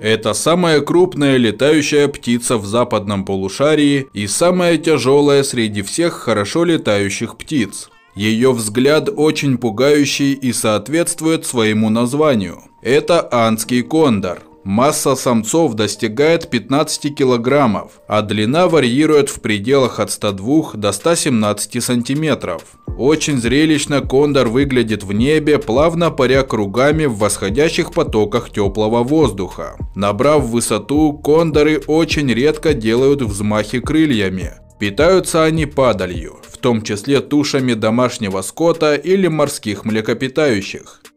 Это самая крупная летающая птица в западном полушарии и самая тяжелая среди всех хорошо летающих птиц. Ее взгляд очень пугающий и соответствует своему названию. Это анский кондор. Масса самцов достигает 15 килограммов, а длина варьирует в пределах от 102 до 117 сантиметров. Очень зрелищно кондор выглядит в небе, плавно паря кругами в восходящих потоках теплого воздуха. Набрав высоту, кондоры очень редко делают взмахи крыльями. Питаются они падалью, в том числе тушами домашнего скота или морских млекопитающих.